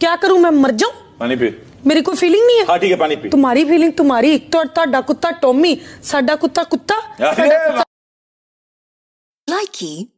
क्या करूं मैं मर जाऊं पानी पी मेरी कोई फीलिंग नहीं है हाँ ठीक है पानी पी तुम्हारी फीलिंग तुम्हारी एक तो ताडा कुत्ता टॉमी साडा कुत्ता कुत्ता लाइक ही